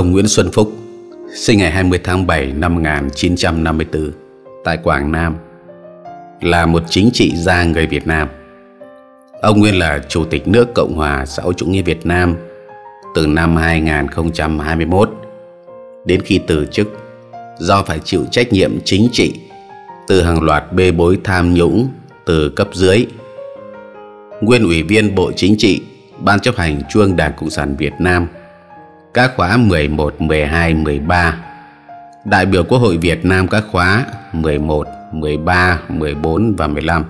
Ông Nguyễn Xuân Phúc sinh ngày 20 tháng 7 năm 1954 tại Quảng Nam là một chính trị gia người Việt Nam. Ông Nguyên là Chủ tịch nước Cộng hòa xã hội chủ nghĩa Việt Nam từ năm 2021 đến khi từ chức do phải chịu trách nhiệm chính trị từ hàng loạt bê bối tham nhũng từ cấp dưới. Nguyên ủy viên Bộ Chính trị, Ban chấp hành Trung Đảng Cộng sản Việt Nam – các khóa 11, 12, 13 Đại biểu Quốc hội Việt Nam các khóa 11, 13, 14 và 15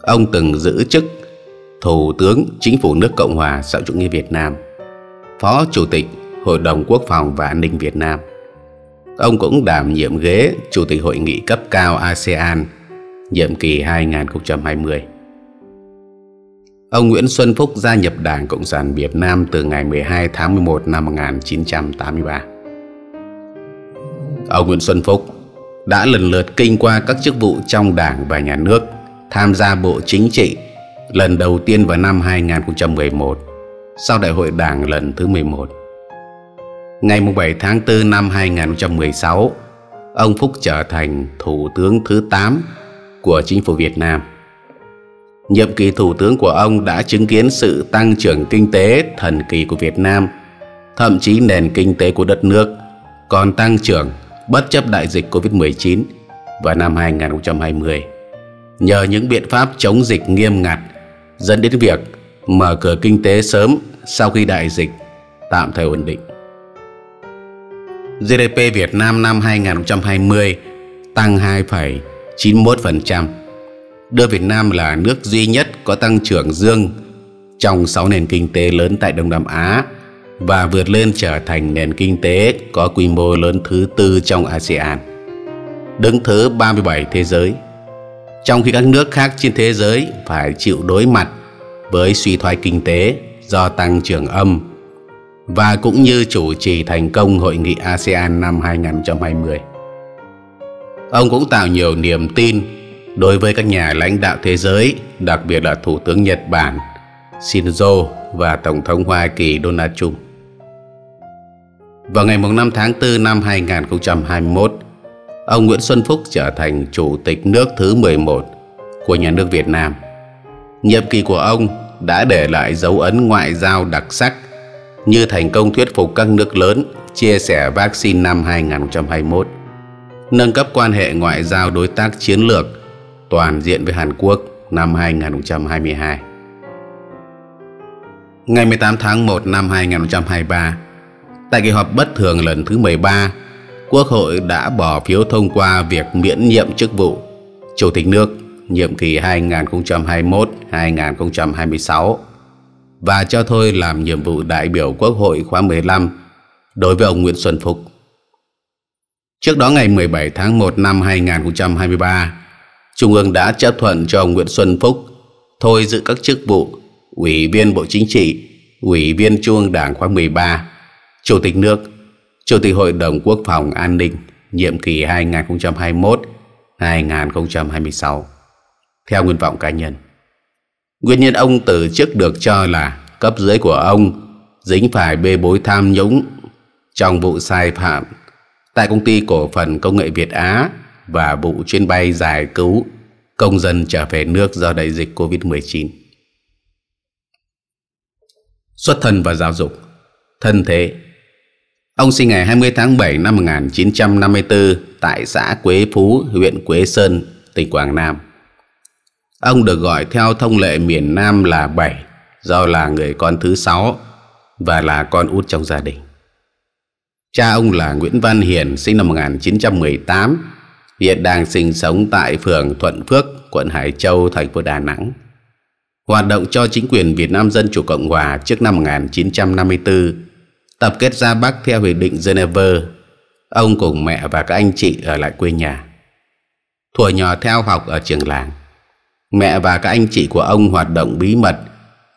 Ông từng giữ chức Thủ tướng Chính phủ nước Cộng hòa xã hội chủ nghĩa Việt Nam Phó Chủ tịch Hội đồng Quốc phòng và An ninh Việt Nam Ông cũng đảm nhiệm ghế Chủ tịch Hội nghị cấp cao ASEAN nhiệm kỳ 2020 Ông Nguyễn Xuân Phúc gia nhập Đảng Cộng sản Việt Nam từ ngày 12 tháng 11 năm 1983. Ông Nguyễn Xuân Phúc đã lần lượt kinh qua các chức vụ trong Đảng và Nhà nước, tham gia Bộ Chính trị lần đầu tiên vào năm 2011 sau Đại hội Đảng lần thứ 11. Ngày 7 tháng 4 năm 2016, ông Phúc trở thành Thủ tướng thứ 8 của Chính phủ Việt Nam. Nhiệm kỳ thủ tướng của ông đã chứng kiến sự tăng trưởng kinh tế thần kỳ của Việt Nam, thậm chí nền kinh tế của đất nước còn tăng trưởng bất chấp đại dịch Covid-19 vào năm 2020. Nhờ những biện pháp chống dịch nghiêm ngặt dẫn đến việc mở cửa kinh tế sớm sau khi đại dịch tạm thời ổn định. GDP Việt Nam năm 2020 tăng 2,91% đưa Việt Nam là nước duy nhất có tăng trưởng dương trong 6 nền kinh tế lớn tại Đông Nam Á và vượt lên trở thành nền kinh tế có quy mô lớn thứ tư trong ASEAN, đứng thứ 37 thế giới. Trong khi các nước khác trên thế giới phải chịu đối mặt với suy thoái kinh tế do tăng trưởng âm và cũng như chủ trì thành công hội nghị ASEAN năm 2020. Ông cũng tạo nhiều niềm tin đối với các nhà lãnh đạo thế giới, đặc biệt là Thủ tướng Nhật Bản Shinzo và Tổng thống Hoa Kỳ Donald Trump. Vào ngày 5 tháng 4 năm 2021, ông Nguyễn Xuân Phúc trở thành Chủ tịch nước thứ 11 của nhà nước Việt Nam. Nhiệm kỳ của ông đã để lại dấu ấn ngoại giao đặc sắc như thành công thuyết phục các nước lớn chia sẻ vaccine năm 2021, nâng cấp quan hệ ngoại giao đối tác chiến lược toàn diện với Hàn Quốc năm 2022. Ngày 18 tháng 1 năm 2023, tại kỳ họp bất thường lần thứ 13, Quốc hội đã bỏ phiếu thông qua việc miễn nhiệm chức vụ Chủ tịch nước nhiệm kỳ 2021-2026 và cho thôi làm nhiệm vụ đại biểu Quốc hội khóa 15 đối với ông Nguyễn Xuân Phúc. Trước đó ngày 17 tháng 1 năm 2023, Trung ương đã chấp thuận cho ông Nguyễn Xuân Phúc thôi giữ các chức vụ Ủy viên Bộ Chính trị, Ủy viên Trung ương Đảng khóa 13, Chủ tịch nước, Chủ tịch Hội đồng Quốc phòng An ninh nhiệm kỳ 2021-2026 theo nguyện vọng cá nhân. Nguyên nhân ông từ chức được cho là cấp dưới của ông dính phải bê bối tham nhũng trong vụ sai phạm tại công ty cổ phần công nghệ Việt Á và vụ chuyến bay giải cứu công dân trở về nước do đại dịch Covid-19. Xuất thân và giáo dục Thân thế Ông sinh ngày 20 tháng 7 năm 1954 tại xã Quế Phú, huyện Quế Sơn, tỉnh Quảng Nam. Ông được gọi theo thông lệ miền Nam là Bảy do là người con thứ sáu và là con út trong gia đình. Cha ông là Nguyễn Văn Hiền sinh năm 1918 Hiện đang sinh sống tại phường Thuận Phước, quận Hải Châu, thành phố Đà Nẵng. Hoạt động cho chính quyền Việt Nam Dân Chủ Cộng Hòa trước năm 1954, tập kết ra Bắc theo Hiệp định Geneva. Ông cùng mẹ và các anh chị ở lại quê nhà. Thuở nhỏ theo học ở trường làng, mẹ và các anh chị của ông hoạt động bí mật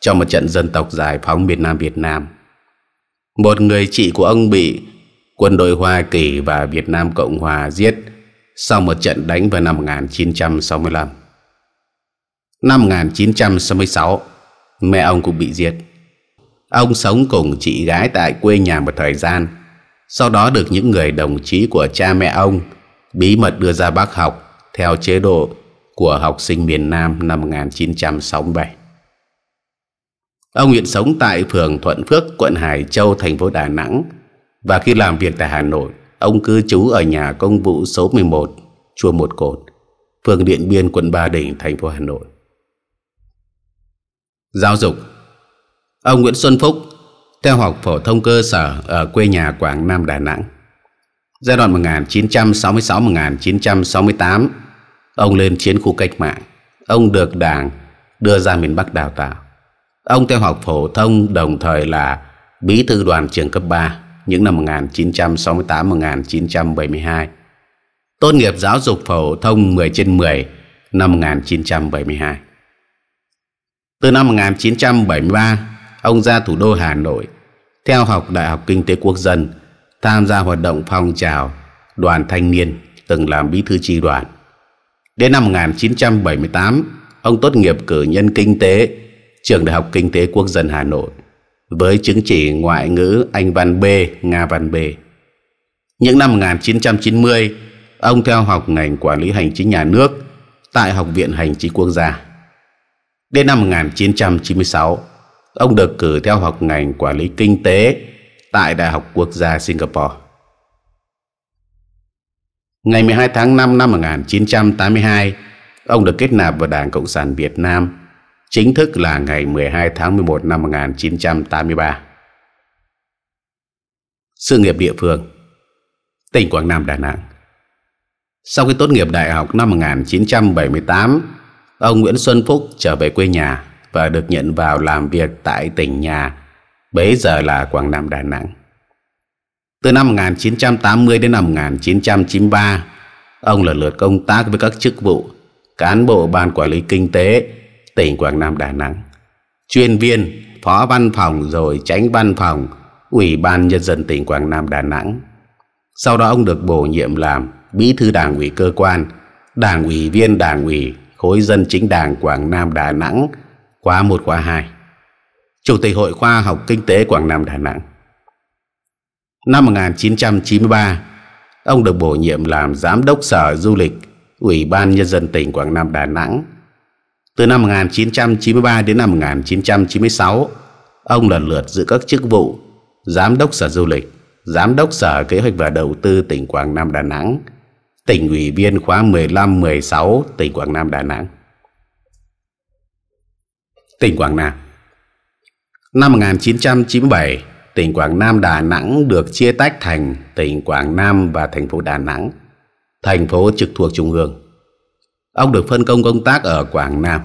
cho một trận dân tộc giải phóng miền Nam Việt Nam. Một người chị của ông bị quân đội Hoa Kỳ và Việt Nam Cộng Hòa giết – sau một trận đánh vào năm 1965. Năm 1966, mẹ ông cũng bị giết. Ông sống cùng chị gái tại quê nhà một thời gian, sau đó được những người đồng chí của cha mẹ ông bí mật đưa ra bác học theo chế độ của học sinh miền Nam năm 1967. Ông hiện sống tại phường Thuận Phước, quận Hải Châu, thành phố Đà Nẵng và khi làm việc tại Hà Nội, Ông cư trú ở nhà công vụ số 11, chùa Một Cột, phường Điện Biên, quận Ba Đình, thành phố Hà Nội. Giáo dục Ông Nguyễn Xuân Phúc theo học phổ thông cơ sở ở quê nhà Quảng Nam Đà Nẵng. Giai đoạn 1966-1968, ông lên chiến khu cách mạng. Ông được đảng đưa ra miền Bắc đào tạo. Ông theo học phổ thông đồng thời là bí thư đoàn trường cấp 3 những năm 1968-1972. Tốt nghiệp giáo dục phổ thông 10 trên 10 năm 1972. Từ năm 1973, ông ra thủ đô Hà Nội theo học Đại học Kinh tế Quốc dân, tham gia hoạt động phong trào đoàn thanh niên, từng làm bí thư tri đoàn. Đến năm 1978, ông tốt nghiệp cử nhân kinh tế, trường Đại học Kinh tế Quốc dân Hà Nội với chứng chỉ ngoại ngữ Anh văn B, Nga văn B. Những năm 1990, ông theo học ngành quản lý hành chính nhà nước tại Học viện Hành chính quốc gia. Đến năm 1996, ông được cử theo học ngành quản lý kinh tế tại Đại học Quốc gia Singapore. Ngày 12 tháng 5 năm 1982, ông được kết nạp vào Đảng Cộng sản Việt Nam chính thức là ngày 12 tháng 11 năm 1983. Sự nghiệp địa phương Tỉnh Quảng Nam Đà Nẵng Sau khi tốt nghiệp đại học năm 1978, ông Nguyễn Xuân Phúc trở về quê nhà và được nhận vào làm việc tại tỉnh nhà, bấy giờ là Quảng Nam Đà Nẵng. Từ năm 1980 đến năm 1993, ông lần lượt công tác với các chức vụ cán bộ ban quản lý kinh tế tỉnh Quảng Nam Đà Nẵng, chuyên viên, phó văn phòng rồi tránh văn phòng Ủy ban Nhân dân tỉnh Quảng Nam Đà Nẵng. Sau đó ông được bổ nhiệm làm bí thư đảng ủy cơ quan, đảng ủy viên đảng ủy khối dân chính đảng Quảng Nam Đà Nẵng khóa 1 khóa 2, chủ tịch Hội khoa học kinh tế Quảng Nam Đà Nẵng. Năm 1993, ông được bổ nhiệm làm giám đốc sở du lịch Ủy ban Nhân dân tỉnh Quảng Nam Đà Nẵng từ năm 1993 đến năm 1996, ông lần lượt giữ các chức vụ Giám đốc Sở Du lịch, Giám đốc Sở Kế hoạch và Đầu tư tỉnh Quảng Nam Đà Nẵng, tỉnh ủy viên khóa 15-16 tỉnh Quảng Nam Đà Nẵng. Tỉnh Quảng Nam Năm 1997, tỉnh Quảng Nam Đà Nẵng được chia tách thành tỉnh Quảng Nam và thành phố Đà Nẵng, thành phố trực thuộc Trung ương. Ông được phân công công tác ở Quảng Nam.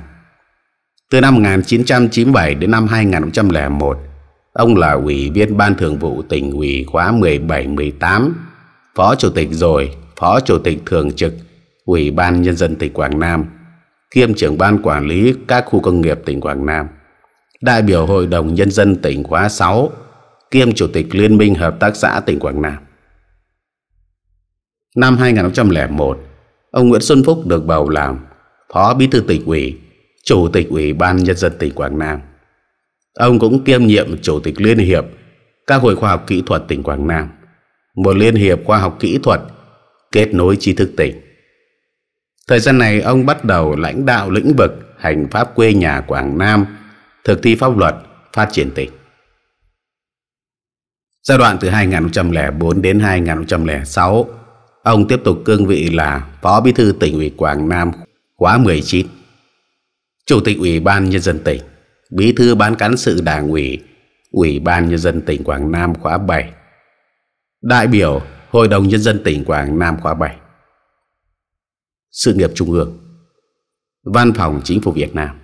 Từ năm 1997 đến năm 2001, ông là ủy viên Ban Thường vụ tỉnh ủy khóa 17-18, Phó Chủ tịch rồi, Phó Chủ tịch Thường trực, Ủy ban Nhân dân tỉnh Quảng Nam, kiêm trưởng ban quản lý các khu công nghiệp tỉnh Quảng Nam, đại biểu Hội đồng Nhân dân tỉnh khóa 6, kiêm Chủ tịch Liên minh Hợp tác xã tỉnh Quảng Nam. Năm 2001, Ông Nguyễn Xuân Phúc được bầu làm Phó Bí thư tỉnh ủy, Chủ tịch Ủy ban Nhân dân tỉnh Quảng Nam. Ông cũng kiêm nhiệm Chủ tịch Liên hiệp các hội khoa học kỹ thuật tỉnh Quảng Nam, một liên hiệp khoa học kỹ thuật kết nối tri thức tỉnh. Thời gian này ông bắt đầu lãnh đạo lĩnh vực hành pháp quê nhà Quảng Nam, thực thi pháp luật, phát triển tỉnh. Giai đoạn từ 2004 đến 2006, Ông tiếp tục cương vị là Phó Bí thư tỉnh ủy Quảng Nam khóa 19, Chủ tịch Ủy ban Nhân dân tỉnh, Bí thư Ban cán sự Đảng ủy, Ủy ban Nhân dân tỉnh Quảng Nam khóa 7, đại biểu Hội đồng Nhân dân tỉnh Quảng Nam khóa 7. Sự nghiệp Trung ương Văn phòng Chính phủ Việt Nam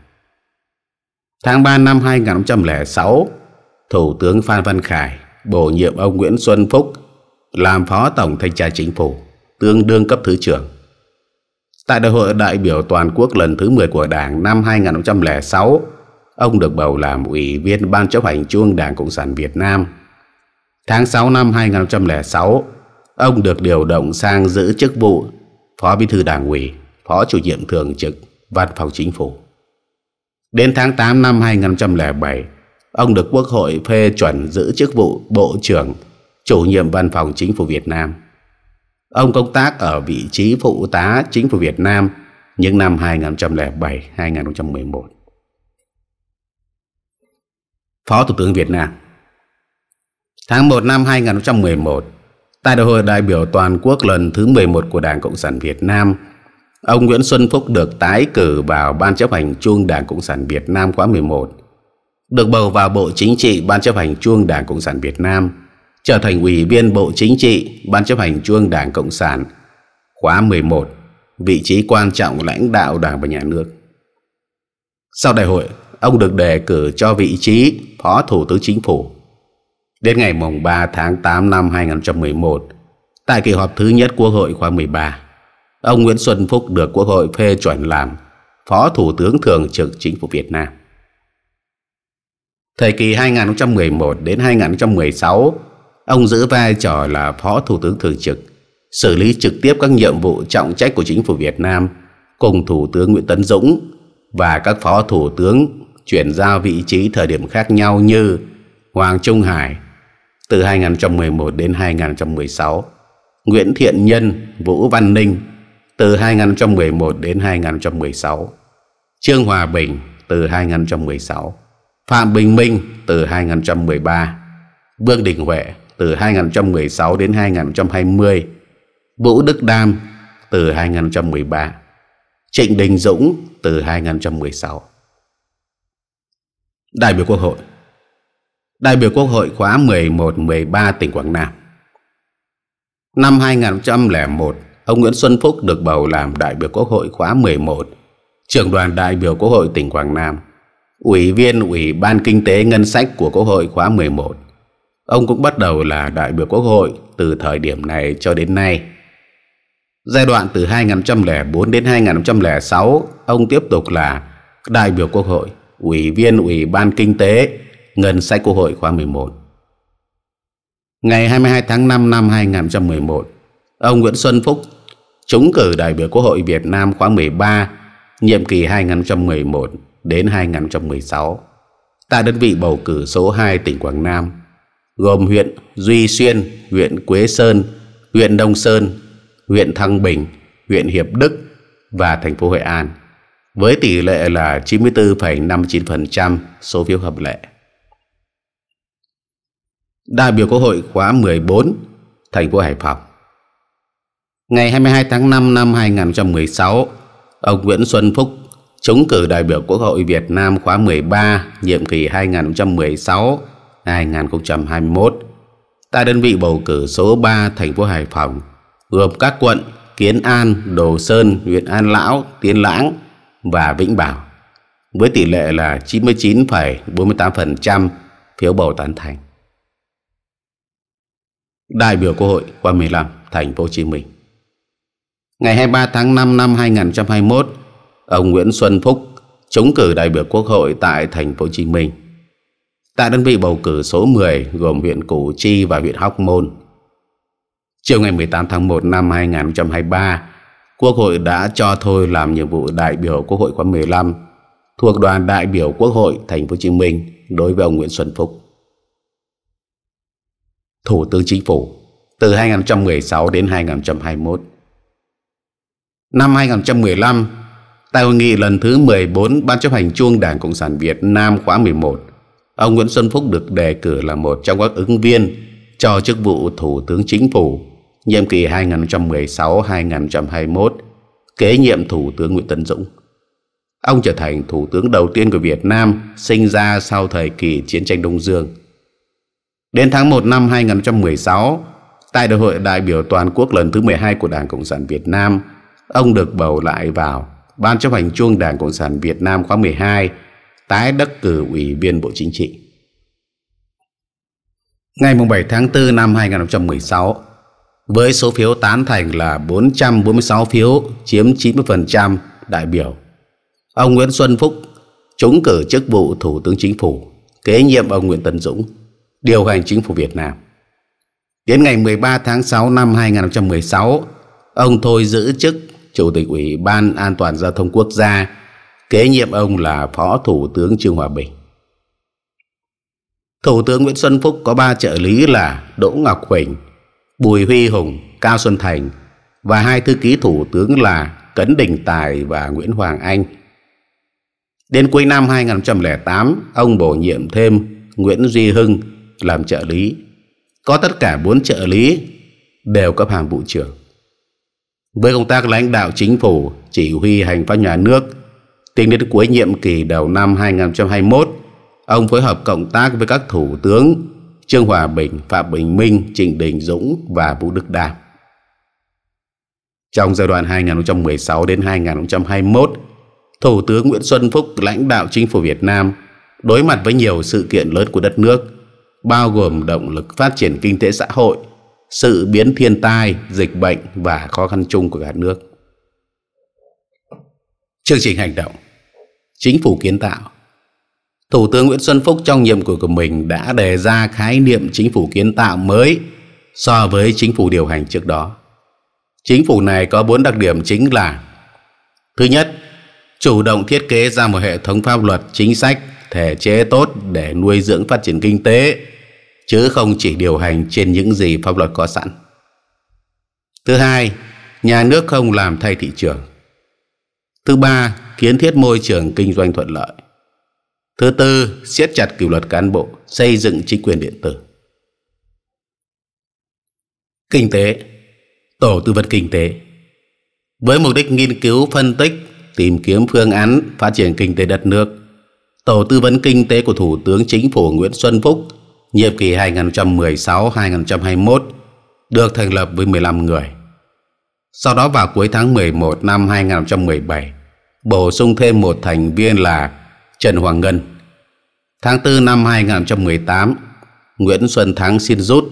Tháng 3 năm 2006, Thủ tướng Phan Văn Khải bổ nhiệm ông Nguyễn Xuân Phúc làm Phó Tổng Thanh tra Chính phủ tương đương cấp thứ trưởng. Tại đại hội đại biểu toàn quốc lần thứ 10 của Đảng năm 2006, ông được bầu làm ủy viên Ban chấp hành Trung ương Đảng Cộng sản Việt Nam. Tháng 6 năm 2006, ông được điều động sang giữ chức vụ Phó Bí thư Đảng ủy, Phó chủ nhiệm thường trực Văn phòng Chính phủ. Đến tháng 8 năm 2007, ông được Quốc hội phê chuẩn giữ chức vụ Bộ trưởng, chủ nhiệm Văn phòng Chính phủ Việt Nam. Ông công tác ở vị trí phụ tá chính phủ Việt Nam những năm 2007-2011. Phó Thủ tướng Việt Nam Tháng 1 năm 2011, tại đại hội đại biểu toàn quốc lần thứ 11 của Đảng Cộng sản Việt Nam, ông Nguyễn Xuân Phúc được tái cử vào Ban chấp hành Trung Đảng Cộng sản Việt Nam khóa 11, được bầu vào Bộ Chính trị Ban chấp hành Trung Đảng Cộng sản Việt Nam trở thành ủy viên Bộ Chính trị, Ban chấp hành Trung ương Đảng Cộng sản, khóa 11, vị trí quan trọng lãnh đạo Đảng và Nhà nước. Sau đại hội, ông được đề cử cho vị trí Phó Thủ tướng Chính phủ. Đến ngày mùng 3 tháng 8 năm 2011, tại kỳ họp thứ nhất Quốc hội khóa 13, ông Nguyễn Xuân Phúc được Quốc hội phê chuẩn làm Phó Thủ tướng Thường trực Chính phủ Việt Nam. Thời kỳ 2011 đến 2016 Ông giữ vai trò là Phó Thủ tướng Thường trực, xử lý trực tiếp các nhiệm vụ trọng trách của chính phủ Việt Nam cùng Thủ tướng Nguyễn Tấn Dũng và các Phó Thủ tướng chuyển giao vị trí thời điểm khác nhau như Hoàng Trung Hải từ 2011 đến 2016, Nguyễn Thiện Nhân, Vũ Văn Ninh từ 2011 đến 2016, Trương Hòa Bình từ 2016, Phạm Bình Minh từ 2013, Vương Đình Huệ từ 2016 đến 2020, Vũ Đức Đam từ 2013, Trịnh Đình Dũng từ 2016. Đại biểu Quốc hội Đại biểu Quốc hội khóa 11-13 tỉnh Quảng Nam Năm 2001, ông Nguyễn Xuân Phúc được bầu làm đại biểu Quốc hội khóa 11, trưởng đoàn đại biểu Quốc hội tỉnh Quảng Nam, ủy viên Ủy ban Kinh tế Ngân sách của Quốc hội khóa 11 Ông cũng bắt đầu là đại biểu quốc hội từ thời điểm này cho đến nay. Giai đoạn từ 2004 đến 2006, ông tiếp tục là đại biểu quốc hội, ủy viên Ủy ban Kinh tế, Ngân sách Quốc hội khóa 11. Ngày 22 tháng 5 năm 2011, ông Nguyễn Xuân Phúc trúng cử đại biểu Quốc hội Việt Nam khóa 13, nhiệm kỳ 2011 đến 2016, tại đơn vị bầu cử số 2 tỉnh Quảng Nam gồm huyện Duy Xuyên, huyện Quế Sơn, huyện Đông Sơn, huyện Thăng Bình, huyện Hiệp Đức và thành phố Hội An với tỷ lệ là 94,59% số phiếu hợp lệ. Đại biểu Quốc hội khóa 14, thành phố Hải Phòng. Ngày 22 tháng 5 năm 2016, ông Nguyễn Xuân Phúc chống cử đại biểu Quốc hội Việt Nam khóa 13, nhiệm kỳ 2016 2021 tại đơn vị bầu cử số 3 thành phố Hải Phòng, gồm các quận Kiến An, Đồ Sơn, huyện An Lão, Tiên Lãng và Vĩnh Bảo với tỷ lệ là 99,48% phiếu bầu tán thành. Đại biểu Quốc hội khóa 15, thành phố Hồ Chí Minh. Ngày 23 tháng 5 năm 2021, ông Nguyễn Xuân Phúc chống cử đại biểu Quốc hội tại thành phố Hồ Chí Minh tại đơn vị bầu cử số 10 gồm huyện Củ Chi và huyện Hóc Môn. Chiều ngày 18 tháng 1 năm 2023, Quốc hội đã cho thôi làm nhiệm vụ đại biểu Quốc hội khóa 15 thuộc đoàn đại biểu Quốc hội Thành phố Hồ Chí Minh đối với ông Nguyễn Xuân Phúc. Thủ tướng Chính phủ từ 2016 đến 2021. Năm 2015, tại hội nghị lần thứ 14 Ban chấp hành Trung Đảng Cộng sản Việt Nam khóa 11 Ông Nguyễn Xuân Phúc được đề cử là một trong các ứng viên cho chức vụ Thủ tướng Chính phủ nhiệm kỳ 2016-2021 kế nhiệm Thủ tướng Nguyễn Tấn Dũng. Ông trở thành Thủ tướng đầu tiên của Việt Nam sinh ra sau thời kỳ chiến tranh Đông Dương. Đến tháng 1 năm 2016, tại đại hội đại biểu toàn quốc lần thứ 12 của Đảng Cộng sản Việt Nam, ông được bầu lại vào Ban chấp hành Trung Đảng Cộng sản Việt Nam khóa 12 tái đắc cử Ủy viên Bộ Chính trị. Ngày 7 tháng 4 năm 2016, với số phiếu tán thành là 446 phiếu, chiếm 90% đại biểu, ông Nguyễn Xuân Phúc trúng cử chức vụ Thủ tướng Chính phủ, kế nhiệm ông Nguyễn Tân Dũng, điều hành Chính phủ Việt Nam. Đến ngày 13 tháng 6 năm 2016, ông thôi giữ chức Chủ tịch Ủy ban An toàn Giao thông Quốc gia Kế nhiệm ông là Phó Thủ tướng Trương Hòa Bình. Thủ tướng Nguyễn Xuân Phúc có ba trợ lý là Đỗ Ngọc Huỳnh, Bùi Huy Hùng, Cao Xuân Thành và hai thư ký Thủ tướng là Cấn Đình Tài và Nguyễn Hoàng Anh. Đến cuối năm 2008, ông bổ nhiệm thêm Nguyễn Duy Hưng làm trợ lý. Có tất cả bốn trợ lý đều cấp hàm vụ trưởng. Với công tác lãnh đạo chính phủ, chỉ huy hành pháp nhà nước – Tính đến cuối nhiệm kỳ đầu năm 2021, ông phối hợp cộng tác với các thủ tướng Trương Hòa Bình, Phạm Bình Minh, Trịnh Đình Dũng và Vũ Đức Đàm. Trong giai đoạn 2016 đến 2021, Thủ tướng Nguyễn Xuân Phúc lãnh đạo chính phủ Việt Nam đối mặt với nhiều sự kiện lớn của đất nước, bao gồm động lực phát triển kinh tế xã hội, sự biến thiên tai, dịch bệnh và khó khăn chung của cả nước. Chương trình hành động Chính phủ kiến tạo Thủ tướng Nguyễn Xuân Phúc trong nhiệm kỳ của mình đã đề ra khái niệm chính phủ kiến tạo mới so với chính phủ điều hành trước đó. Chính phủ này có bốn đặc điểm chính là Thứ nhất, chủ động thiết kế ra một hệ thống pháp luật, chính sách, thể chế tốt để nuôi dưỡng phát triển kinh tế, chứ không chỉ điều hành trên những gì pháp luật có sẵn. Thứ hai, nhà nước không làm thay thị trường. Thứ ba, kiến thiết môi trường kinh doanh thuận lợi. Thứ tư, siết chặt kỷ luật cán bộ, xây dựng chính quyền điện tử. Kinh tế Tổ tư vấn kinh tế Với mục đích nghiên cứu, phân tích, tìm kiếm phương án phát triển kinh tế đất nước, Tổ tư vấn kinh tế của Thủ tướng Chính phủ Nguyễn Xuân Phúc nhiệm kỳ 2016-2021 được thành lập với 15 người. Sau đó vào cuối tháng 11 năm 2017, bổ sung thêm một thành viên là Trần Hoàng Ngân. Tháng 4 năm 2018, Nguyễn Xuân Thắng xin rút,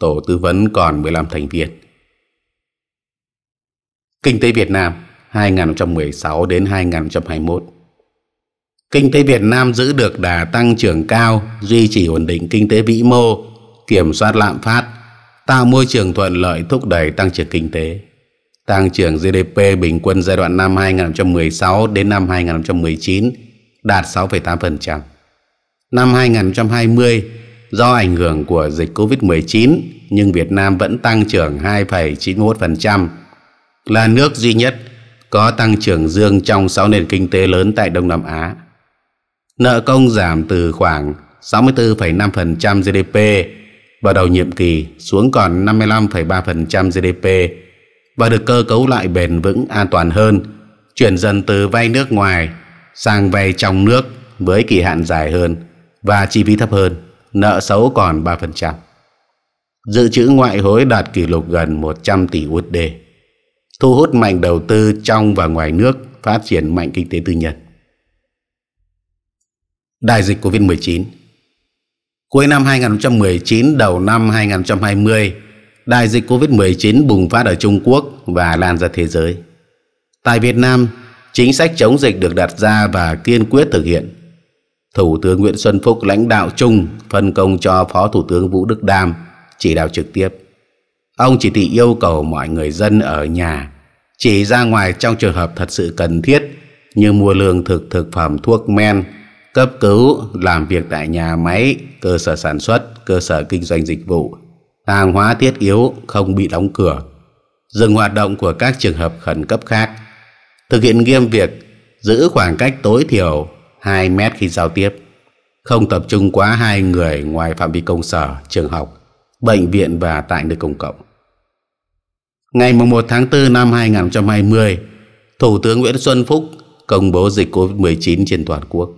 tổ tư vấn còn 15 thành viên. Kinh tế Việt Nam 2016 đến 2021 Kinh tế Việt Nam giữ được đà tăng trưởng cao, duy trì ổn định kinh tế vĩ mô, kiểm soát lạm phát, tạo môi trường thuận lợi thúc đẩy tăng trưởng kinh tế tăng trưởng GDP bình quân giai đoạn năm 2016 đến năm 2019 đạt 6,8%. Năm 2020, do ảnh hưởng của dịch COVID-19, nhưng Việt Nam vẫn tăng trưởng 2,91%, là nước duy nhất có tăng trưởng dương trong 6 nền kinh tế lớn tại Đông Nam Á. Nợ công giảm từ khoảng 64,5% GDP vào đầu nhiệm kỳ xuống còn 55,3% GDP và được cơ cấu lại bền vững an toàn hơn, chuyển dần từ vay nước ngoài sang vay trong nước với kỳ hạn dài hơn và chi phí thấp hơn, nợ xấu còn 3%. Dự trữ ngoại hối đạt kỷ lục gần 100 tỷ USD, thu hút mạnh đầu tư trong và ngoài nước, phát triển mạnh kinh tế tư nhân. Đại dịch COVID-19 Cuối năm 2019 đầu năm 2020 đại dịch COVID-19 bùng phát ở Trung Quốc và lan ra thế giới. Tại Việt Nam, chính sách chống dịch được đặt ra và kiên quyết thực hiện. Thủ tướng Nguyễn Xuân Phúc lãnh đạo chung phân công cho Phó Thủ tướng Vũ Đức Đam chỉ đạo trực tiếp. Ông chỉ thị yêu cầu mọi người dân ở nhà chỉ ra ngoài trong trường hợp thật sự cần thiết như mua lương thực thực phẩm thuốc men, cấp cứu, làm việc tại nhà máy, cơ sở sản xuất, cơ sở kinh doanh dịch vụ, hàng hóa thiết yếu không bị đóng cửa, dừng hoạt động của các trường hợp khẩn cấp khác, thực hiện nghiêm việc giữ khoảng cách tối thiểu 2 mét khi giao tiếp, không tập trung quá hai người ngoài phạm vi công sở, trường học, bệnh viện và tại nơi công cộng. Ngày 1 tháng 4 năm 2020, Thủ tướng Nguyễn Xuân Phúc công bố dịch COVID-19 trên toàn quốc.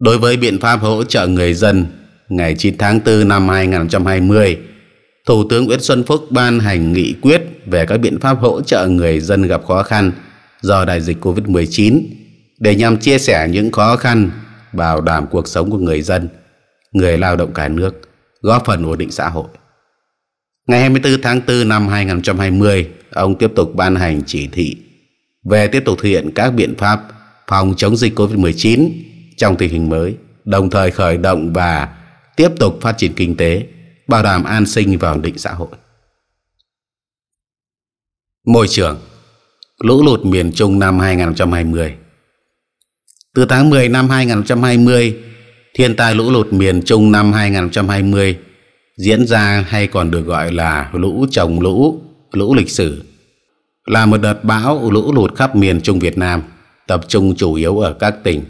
Đối với biện pháp hỗ trợ người dân ngày 9 tháng 4 năm 2020, Thủ tướng Nguyễn Xuân Phúc ban hành nghị quyết về các biện pháp hỗ trợ người dân gặp khó khăn do đại dịch COVID-19 để nhằm chia sẻ những khó khăn, bảo đảm cuộc sống của người dân, người lao động cả nước, góp phần ổn định xã hội. Ngày 24 tháng 4 năm 2020, ông tiếp tục ban hành chỉ thị về tiếp tục thực hiện các biện pháp phòng chống dịch COVID-19 trong tình hình mới, đồng thời khởi động và tiếp tục phát triển kinh tế, bảo đảm an sinh và ổn định xã hội. Môi trường Lũ lụt miền Trung năm 2020 Từ tháng 10 năm 2020, thiên tai lũ lụt miền Trung năm 2020 diễn ra hay còn được gọi là lũ trồng lũ, lũ lịch sử, là một đợt bão lũ lụt khắp miền Trung Việt Nam, tập trung chủ yếu ở các tỉnh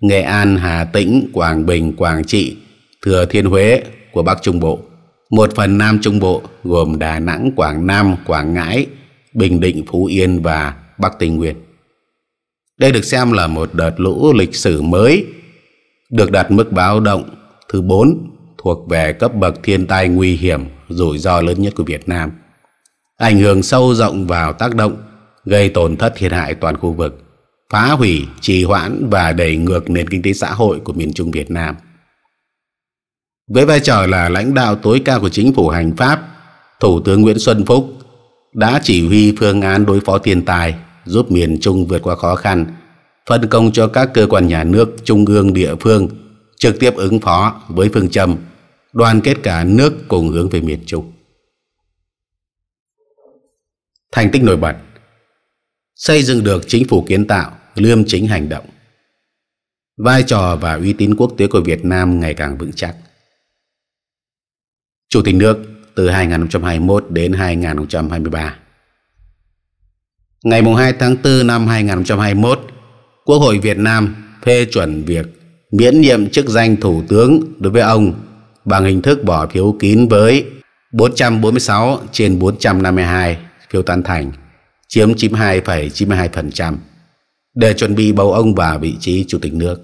Nghệ An, Hà Tĩnh, Quảng Bình, Quảng Trị, Thừa Thiên Huế của Bắc Trung Bộ, một phần Nam Trung Bộ gồm Đà Nẵng, Quảng Nam, Quảng Ngãi, Bình Định, Phú Yên và Bắc Tây Nguyên. Đây được xem là một đợt lũ lịch sử mới được đặt mức báo động thứ 4 thuộc về cấp bậc thiên tai nguy hiểm rủi ro lớn nhất của Việt Nam. Ảnh hưởng sâu rộng vào tác động gây tổn thất thiệt hại toàn khu vực, phá hủy, trì hoãn và đẩy ngược nền kinh tế xã hội của miền Trung Việt Nam. Với vai trò là lãnh đạo tối cao của chính phủ hành pháp, Thủ tướng Nguyễn Xuân Phúc đã chỉ huy phương án đối phó thiên tài, giúp miền Trung vượt qua khó khăn, phân công cho các cơ quan nhà nước trung ương địa phương trực tiếp ứng phó với phương châm đoàn kết cả nước cùng hướng về miền Trung. Thành tích nổi bật Xây dựng được chính phủ kiến tạo, liêm chính hành động Vai trò và uy tín quốc tế của Việt Nam ngày càng vững chắc Chủ tịch nước từ 2021 đến 2023. Ngày 2 tháng 4 năm 2021, Quốc hội Việt Nam phê chuẩn việc miễn nhiệm chức danh Thủ tướng đối với ông bằng hình thức bỏ phiếu kín với 446 trên 452 phiếu tán thành, chiếm 92,92%, để chuẩn bị bầu ông vào vị trí Chủ tịch nước.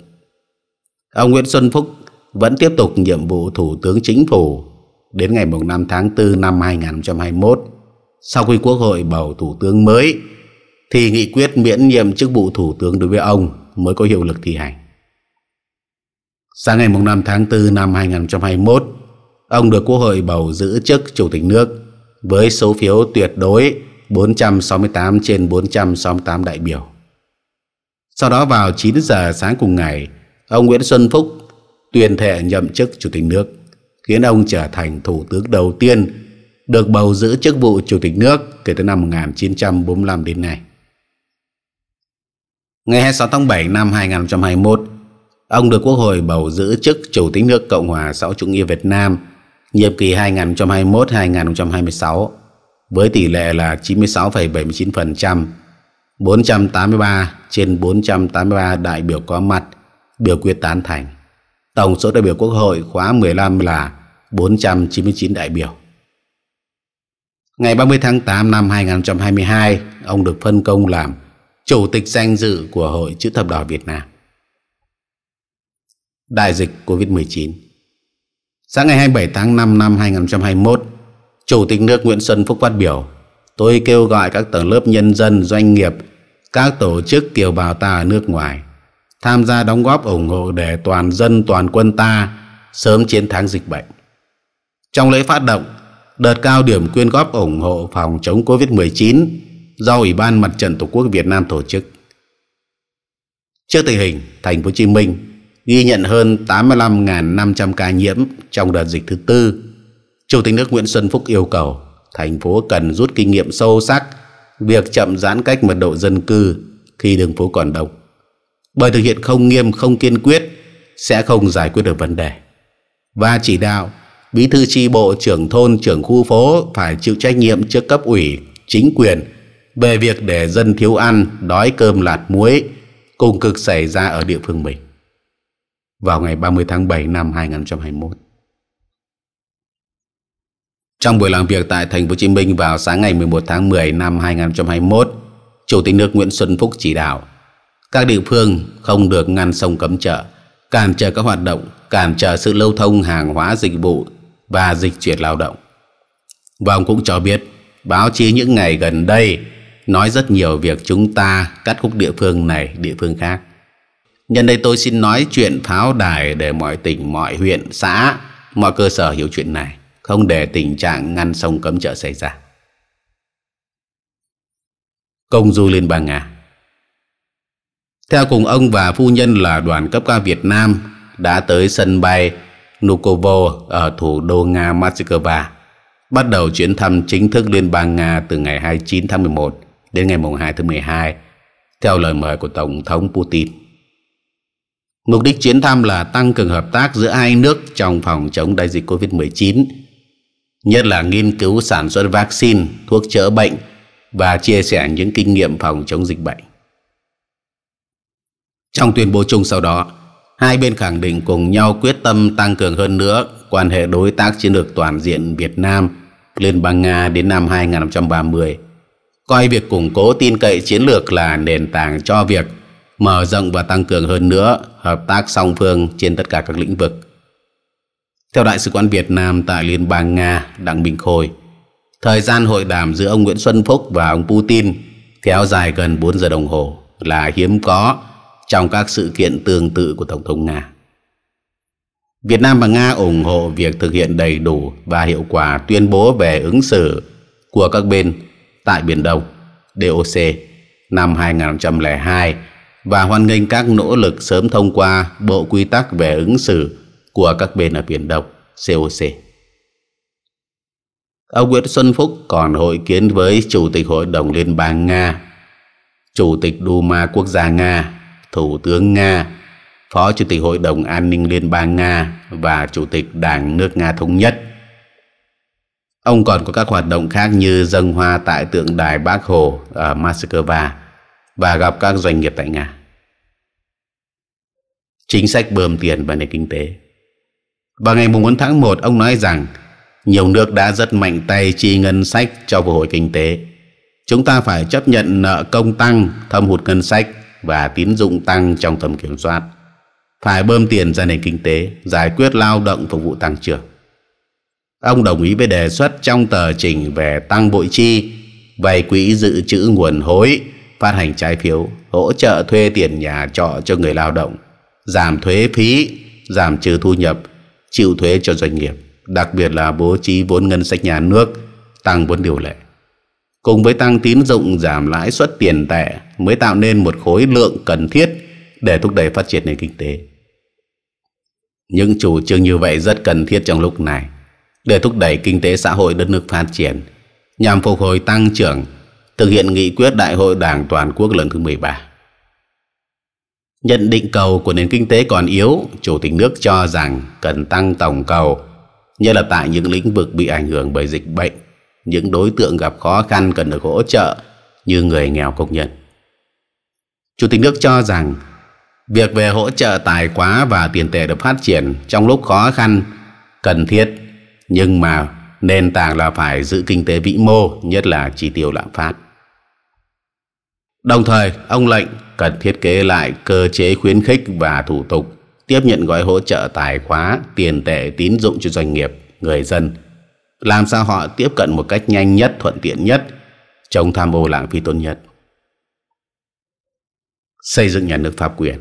Ông Nguyễn Xuân Phúc vẫn tiếp tục nhiệm vụ Thủ tướng Chính phủ đến ngày 5 tháng 4 năm 2021. Sau khi Quốc hội bầu Thủ tướng mới, thì nghị quyết miễn nhiệm chức vụ Thủ tướng đối với ông mới có hiệu lực thi hành. Sáng ngày 5 tháng 4 năm 2021, ông được Quốc hội bầu giữ chức Chủ tịch nước với số phiếu tuyệt đối 468 trên 468 đại biểu. Sau đó vào 9 giờ sáng cùng ngày, ông Nguyễn Xuân Phúc tuyên thệ nhậm chức Chủ tịch nước khiến ông trở thành thủ tướng đầu tiên được bầu giữ chức vụ chủ tịch nước kể từ năm 1945 đến nay. Ngày 26 tháng 7 năm 2021, ông được Quốc hội bầu giữ chức chủ tịch nước Cộng hòa xã hội chủ nghĩa Việt Nam nhiệm kỳ 2021-2026 với tỷ lệ là 96,79%, 483 trên 483 đại biểu có mặt biểu quyết tán thành. Tổng số đại biểu Quốc hội khóa 15 là 499 đại biểu. Ngày 30 tháng 8 năm 2022, ông được phân công làm Chủ tịch danh dự của Hội Chữ Thập Đỏ Việt Nam. Đại dịch Covid-19 Sáng ngày 27 tháng 5 năm 2021, Chủ tịch nước Nguyễn Xuân Phúc phát biểu Tôi kêu gọi các tầng lớp nhân dân, doanh nghiệp, các tổ chức kiều bào ta ở nước ngoài tham gia đóng góp ủng hộ để toàn dân toàn quân ta sớm chiến thắng dịch bệnh. Trong lễ phát động, đợt cao điểm quyên góp ủng hộ phòng chống COVID-19 do Ủy ban Mặt trận Tổ quốc Việt Nam tổ chức. Trước tình hình, thành phố Hồ Chí Minh ghi nhận hơn 85.500 ca nhiễm trong đợt dịch thứ tư. Chủ tịch nước Nguyễn Xuân Phúc yêu cầu thành phố cần rút kinh nghiệm sâu sắc việc chậm giãn cách mật độ dân cư khi đường phố còn đông bởi thực hiện không nghiêm không kiên quyết sẽ không giải quyết được vấn đề. Và chỉ đạo bí thư tri bộ trưởng thôn trưởng khu phố phải chịu trách nhiệm trước cấp ủy, chính quyền về việc để dân thiếu ăn, đói cơm lạt muối cùng cực xảy ra ở địa phương mình. Vào ngày 30 tháng 7 năm 2021. Trong buổi làm việc tại thành phố Hồ Chí Minh vào sáng ngày 11 tháng 10 năm 2021, Chủ tịch nước Nguyễn Xuân Phúc chỉ đạo các địa phương không được ngăn sông cấm chợ, cản trở các hoạt động, cản trở sự lưu thông hàng hóa dịch vụ và dịch chuyển lao động. Và ông cũng cho biết, báo chí những ngày gần đây nói rất nhiều việc chúng ta cắt khúc địa phương này, địa phương khác. Nhân đây tôi xin nói chuyện pháo đài để mọi tỉnh, mọi huyện, xã, mọi cơ sở hiểu chuyện này, không để tình trạng ngăn sông cấm chợ xảy ra. Công du Liên bang Nga theo cùng ông và phu nhân là đoàn cấp cao Việt Nam đã tới sân bay Nukovo ở thủ đô Nga Moscow, bắt đầu chuyến thăm chính thức Liên bang Nga từ ngày 29 tháng 11 đến ngày 2 tháng 12, theo lời mời của Tổng thống Putin. Mục đích chuyến thăm là tăng cường hợp tác giữa hai nước trong phòng chống đại dịch COVID-19, nhất là nghiên cứu sản xuất vaccine, thuốc chữa bệnh và chia sẻ những kinh nghiệm phòng chống dịch bệnh. Trong tuyên bố chung sau đó, hai bên khẳng định cùng nhau quyết tâm tăng cường hơn nữa quan hệ đối tác chiến lược toàn diện Việt Nam Liên bang Nga đến năm 2030, coi việc củng cố tin cậy chiến lược là nền tảng cho việc mở rộng và tăng cường hơn nữa hợp tác song phương trên tất cả các lĩnh vực. Theo Đại sứ quán Việt Nam tại Liên bang Nga Đặng Bình Khôi, thời gian hội đàm giữa ông Nguyễn Xuân Phúc và ông Putin kéo dài gần 4 giờ đồng hồ là hiếm có trong các sự kiện tương tự của Tổng thống Nga. Việt Nam và Nga ủng hộ việc thực hiện đầy đủ và hiệu quả tuyên bố về ứng xử của các bên tại Biển Đông DOC năm 2002 và hoan nghênh các nỗ lực sớm thông qua Bộ Quy tắc về ứng xử của các bên ở Biển Đông COC. Ông Nguyễn Xuân Phúc còn hội kiến với Chủ tịch Hội đồng Liên bang Nga, Chủ tịch Duma Quốc gia Nga Thủ tướng Nga, Phó Chủ tịch Hội đồng An ninh Liên bang Nga và Chủ tịch Đảng nước Nga Thống nhất. Ông còn có các hoạt động khác như dân hoa tại tượng đài Bác Hồ ở Moscow và gặp các doanh nghiệp tại Nga. Chính sách bơm tiền vào nền kinh tế Vào ngày 4 tháng 1, ông nói rằng nhiều nước đã rất mạnh tay chi ngân sách cho phục hồi kinh tế. Chúng ta phải chấp nhận nợ công tăng, thâm hụt ngân sách và tín dụng tăng trong tầm kiểm soát. Phải bơm tiền ra nền kinh tế, giải quyết lao động phục vụ tăng trưởng. Ông đồng ý với đề xuất trong tờ trình về tăng bội chi, vay quỹ dự trữ nguồn hối, phát hành trái phiếu, hỗ trợ thuê tiền nhà trọ cho người lao động, giảm thuế phí, giảm trừ thu nhập, chịu thuế cho doanh nghiệp, đặc biệt là bố trí vốn ngân sách nhà nước, tăng vốn điều lệ. Cùng với tăng tín dụng giảm lãi suất tiền tệ, mới tạo nên một khối lượng cần thiết để thúc đẩy phát triển nền kinh tế. Những chủ trương như vậy rất cần thiết trong lúc này để thúc đẩy kinh tế xã hội đất nước phát triển nhằm phục hồi tăng trưởng thực hiện nghị quyết Đại hội Đảng Toàn quốc lần thứ 13. Nhận định cầu của nền kinh tế còn yếu, Chủ tịch nước cho rằng cần tăng tổng cầu, nhất là tại những lĩnh vực bị ảnh hưởng bởi dịch bệnh, những đối tượng gặp khó khăn cần được hỗ trợ như người nghèo công nhân. Chủ tịch nước cho rằng việc về hỗ trợ tài khóa và tiền tệ được phát triển trong lúc khó khăn cần thiết nhưng mà nền tảng là phải giữ kinh tế vĩ mô nhất là chi tiêu lạm phát. Đồng thời, ông lệnh cần thiết kế lại cơ chế khuyến khích và thủ tục tiếp nhận gói hỗ trợ tài khóa, tiền tệ tín dụng cho doanh nghiệp, người dân, làm sao họ tiếp cận một cách nhanh nhất, thuận tiện nhất, chống tham ô lãng phí tốt nhất xây dựng nhà nước pháp quyền.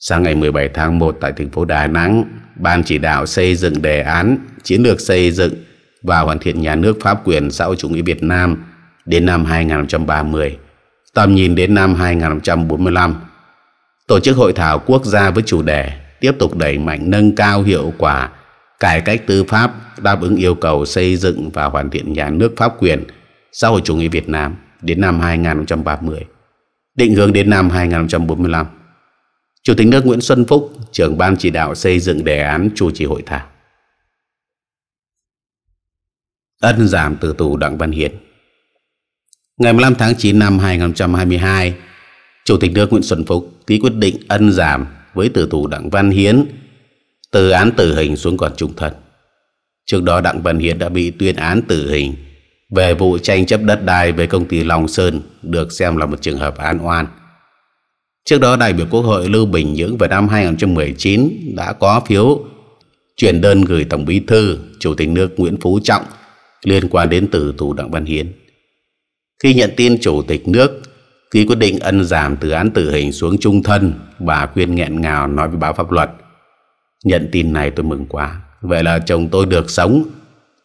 Sang ngày 17 tháng 1 tại thành phố Đà Nẵng, Ban chỉ đạo xây dựng đề án chiến lược xây dựng và hoàn thiện nhà nước pháp quyền xã hội chủ nghĩa Việt Nam đến năm 2030, tầm nhìn đến năm 2045. Tổ chức hội thảo quốc gia với chủ đề tiếp tục đẩy mạnh nâng cao hiệu quả cải cách tư pháp đáp ứng yêu cầu xây dựng và hoàn thiện nhà nước pháp quyền xã hội chủ nghĩa Việt Nam đến năm 2030 định hướng đến năm 2045. Chủ tịch nước Nguyễn Xuân Phúc, trưởng ban chỉ đạo xây dựng đề án chủ trì hội thảo. Ân giảm từ tù Đặng Văn Hiến Ngày 15 tháng 9 năm 2022, Chủ tịch nước Nguyễn Xuân Phúc ký quyết định ân giảm với tử tù Đặng Văn Hiến từ án tử hình xuống còn trung thân. Trước đó Đặng Văn Hiến đã bị tuyên án tử hình về vụ tranh chấp đất đai với công ty Long Sơn được xem là một trường hợp an oan. Trước đó, đại biểu Quốc hội Lưu Bình Nhưỡng vào năm 2019 đã có phiếu chuyển đơn gửi Tổng Bí Thư, Chủ tịch nước Nguyễn Phú Trọng liên quan đến tử tù Đặng Văn Hiến. Khi nhận tin Chủ tịch nước ký quyết định ân giảm từ án tử hình xuống trung thân, bà khuyên nghẹn ngào nói với báo pháp luật. Nhận tin này tôi mừng quá, vậy là chồng tôi được sống.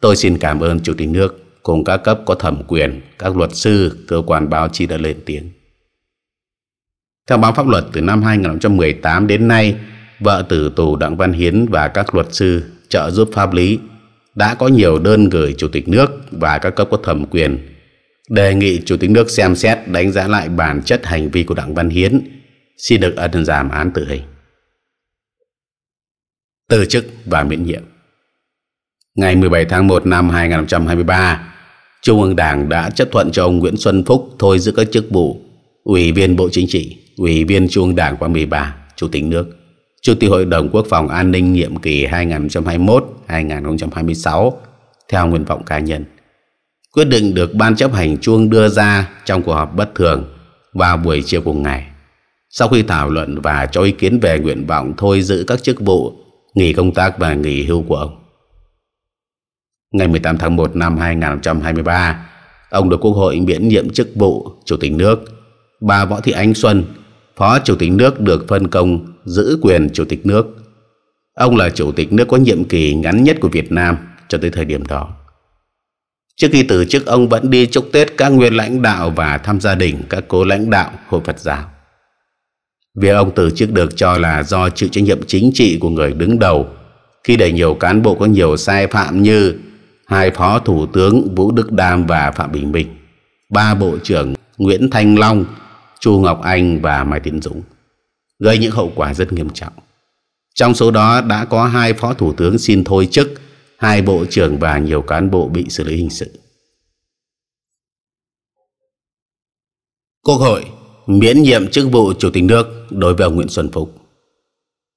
Tôi xin cảm ơn Chủ tịch nước cùng các cấp có thẩm quyền, các luật sư, cơ quan báo chí đã lên tiếng. Theo báo pháp luật từ năm 2018 đến nay, vợ tử tù Đặng Văn Hiến và các luật sư trợ giúp pháp lý đã có nhiều đơn gửi Chủ tịch nước và các cấp có thẩm quyền đề nghị Chủ tịch nước xem xét đánh giá lại bản chất hành vi của Đặng Văn Hiến xin được ân giảm án tử hình. Từ chức và miễn nhiệm Ngày 17 tháng 1 năm 2023, Trung ương Đảng đã chấp thuận cho ông Nguyễn Xuân Phúc thôi giữ các chức vụ Ủy viên Bộ Chính trị, Ủy viên Trung ương Đảng khóa 13, Chủ tịch nước, Chủ tịch Hội đồng Quốc phòng An ninh nhiệm kỳ 2021-2026 theo nguyện vọng cá nhân. Quyết định được Ban chấp hành Chuông đưa ra trong cuộc họp bất thường vào buổi chiều cùng ngày. Sau khi thảo luận và cho ý kiến về nguyện vọng thôi giữ các chức vụ, nghỉ công tác và nghỉ hưu của ông. Ngày 18 tháng 1 năm 2023, ông được Quốc hội miễn nhiệm chức vụ Chủ tịch nước. Bà Võ Thị Ánh Xuân, Phó Chủ tịch nước được phân công giữ quyền Chủ tịch nước. Ông là Chủ tịch nước có nhiệm kỳ ngắn nhất của Việt Nam cho tới thời điểm đó. Trước khi từ chức, ông vẫn đi chúc Tết các nguyên lãnh đạo và thăm gia đình các cố lãnh đạo Hội Phật giáo. Việc ông từ chức được cho là do chịu trách nhiệm chính trị của người đứng đầu khi để nhiều cán bộ có nhiều sai phạm như hai phó thủ tướng Vũ Đức Đam và Phạm Bình Minh, ba bộ trưởng Nguyễn Thanh Long, Chu Ngọc Anh và Mai Tiến Dũng, gây những hậu quả rất nghiêm trọng. Trong số đó đã có hai phó thủ tướng xin thôi chức, hai bộ trưởng và nhiều cán bộ bị xử lý hình sự. Quốc hội miễn nhiệm chức vụ Chủ tịch nước đối với ông Nguyễn Xuân Phúc.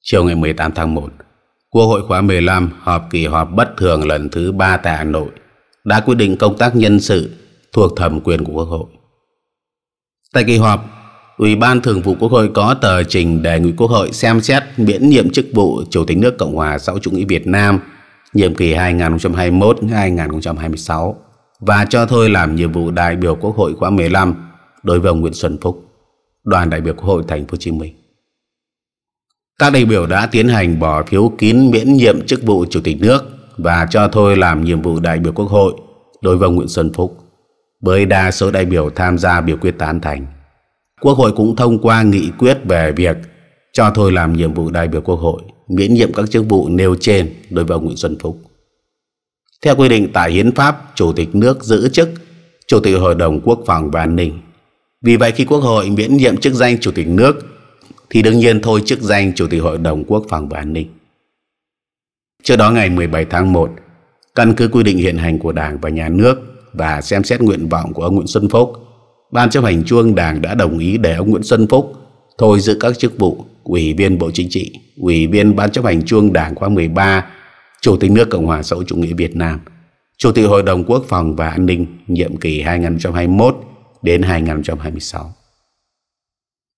Chiều ngày 18 tháng 1, Quốc hội khóa 15 họp kỳ họp bất thường lần thứ 3 tại Hà Nội đã quyết định công tác nhân sự thuộc thẩm quyền của Quốc hội. Tại kỳ họp, Ủy ban Thường vụ Quốc hội có tờ trình đề nghị Quốc hội xem xét miễn nhiệm chức vụ Chủ tịch nước Cộng hòa xã hội chủ nghĩa Việt Nam nhiệm kỳ 2021-2026 và cho thôi làm nhiệm vụ đại biểu Quốc hội khóa 15 đối với ông Nguyễn Xuân Phúc, đoàn đại biểu Quốc hội Thành phố Hồ Chí Minh. Các đại biểu đã tiến hành bỏ phiếu kín miễn nhiệm chức vụ Chủ tịch nước và cho thôi làm nhiệm vụ đại biểu Quốc hội đối với Nguyễn Xuân Phúc, với đa số đại biểu tham gia biểu quyết tán thành. Quốc hội cũng thông qua nghị quyết về việc cho thôi làm nhiệm vụ đại biểu Quốc hội miễn nhiệm các chức vụ nêu trên đối với Nguyễn Xuân Phúc. Theo quy định tại Hiến pháp, Chủ tịch nước giữ chức Chủ tịch Hội đồng Quốc phòng và An ninh. Vì vậy khi Quốc hội miễn nhiệm chức danh Chủ tịch nước thì đương nhiên thôi chức danh Chủ tịch Hội đồng Quốc phòng và An ninh. Trước đó ngày 17 tháng 1, căn cứ quy định hiện hành của Đảng và Nhà nước và xem xét nguyện vọng của ông Nguyễn Xuân Phúc, Ban chấp hành Trung Đảng đã đồng ý để ông Nguyễn Xuân Phúc thôi giữ các chức vụ Ủy viên Bộ Chính trị, Ủy viên Ban chấp hành Trung Đảng khóa 13, Chủ tịch nước Cộng hòa xã hội chủ nghĩa Việt Nam, Chủ tịch Hội đồng Quốc phòng và An ninh nhiệm kỳ 2021 đến 2026.